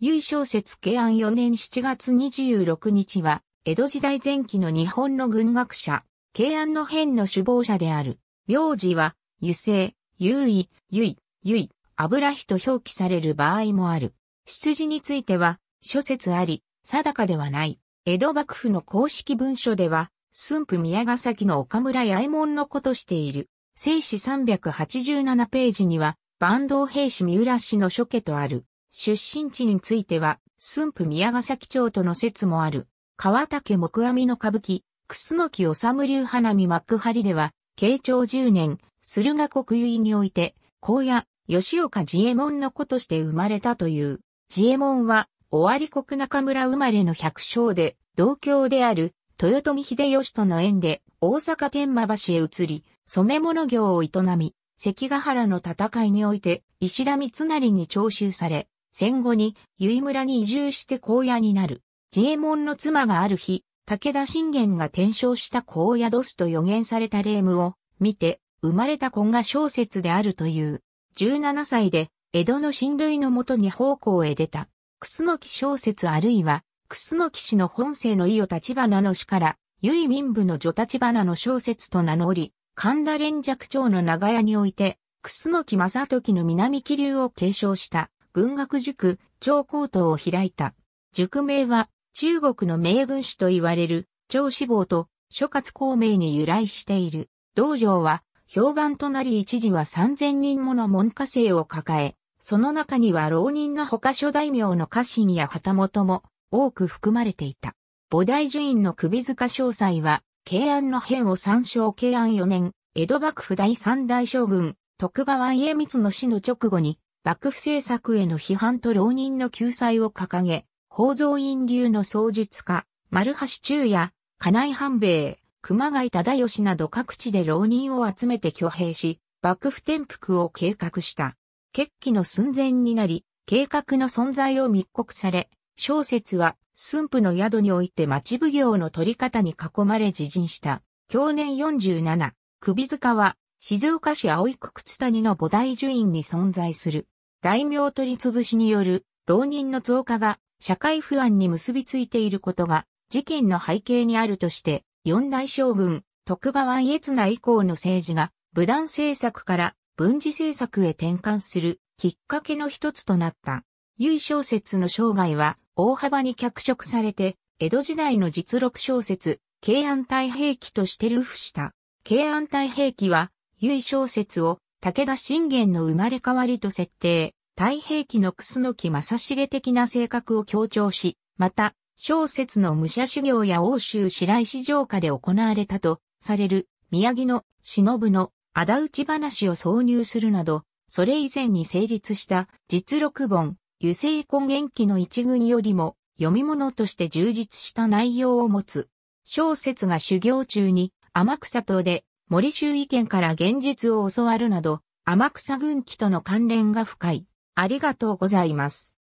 優勝説慶安4年7月26日は、江戸時代前期の日本の軍学者、慶安の変の首謀者である。名字は、油性、優位、ゆい、ゆい、油火と表記される場合もある。出自については、諸説あり、定かではない。江戸幕府の公式文書では、駿府宮ヶ崎の岡村八右衛門の子としている。正史387ページには、坂東兵士三浦氏の諸家とある。出身地については、駿府宮ヶ崎町との説もある。川竹木阿弥の歌舞伎、楠木治流花見幕張では、慶長10年、駿河国有において、荒野、吉岡自衛門の子として生まれたという。自衛門は、尾張国中村生まれの百姓で、同郷である、豊臣秀吉との縁で、大阪天満橋へ移り、染物業を営み、関ヶ原の戦いにおいて、石田三成に徴収され、戦後に由井村に移住して荒野になる。自衛門の妻がある日、武田信玄が転生した荒野ドスと予言された霊夢を見て、生まれた子が小説であるという。17歳で、江戸の親類のもとに奉公へ出た。楠木小説あるいは、楠木氏の本性の伊予立花の氏から、由井民部の女立花の小説と名乗り、神田連尺町の長屋において、楠木正時の南気流を継承した。文学塾、長高等を開いた。塾名は、中国の名軍師と言われる、長志望と、諸葛孔明に由来している。道場は、評判となり一時は3000人もの門下生を抱え、その中には浪人の他諸大名の家臣や旗本も多く含まれていた。菩提寺院の首塚詳細は、慶安の変を参照慶安4年、江戸幕府第三代将軍、徳川家光の死の直後に、幕府政策への批判と浪人の救済を掲げ、宝蔵院流の創術家、丸橋中也、金井半兵衛、熊谷忠義など各地で浪人を集めて挙兵し、幕府転覆を計画した。決起の寸前になり、計画の存在を密告され、小説は駿府の宿において町奉行の取り方に囲まれ自陣した。去年47、首塚は静岡市葵区靴谷の菩提樹院に存在する大名取り潰しによる浪人の増加が社会不安に結びついていることが事件の背景にあるとして四大将軍徳川家綱以降の政治が武断政策から文治政策へ転換するきっかけの一つとなった。優小説の生涯は大幅に脚色されて江戸時代の実録小説慶安太平記として流布した。慶安太平記は優小説を武田信玄の生まれ変わりと設定、太平記の楠木正重的な性格を強調し、また、小説の武者修行や欧州白石城下で行われたとされる宮城の忍の仇討ち話を挿入するなど、それ以前に成立した実録本、油性根源記の一群よりも読み物として充実した内容を持つ。小説が修行中に天草島で森周意見から現実を教わるなど、天草軍機との関連が深い。ありがとうございます。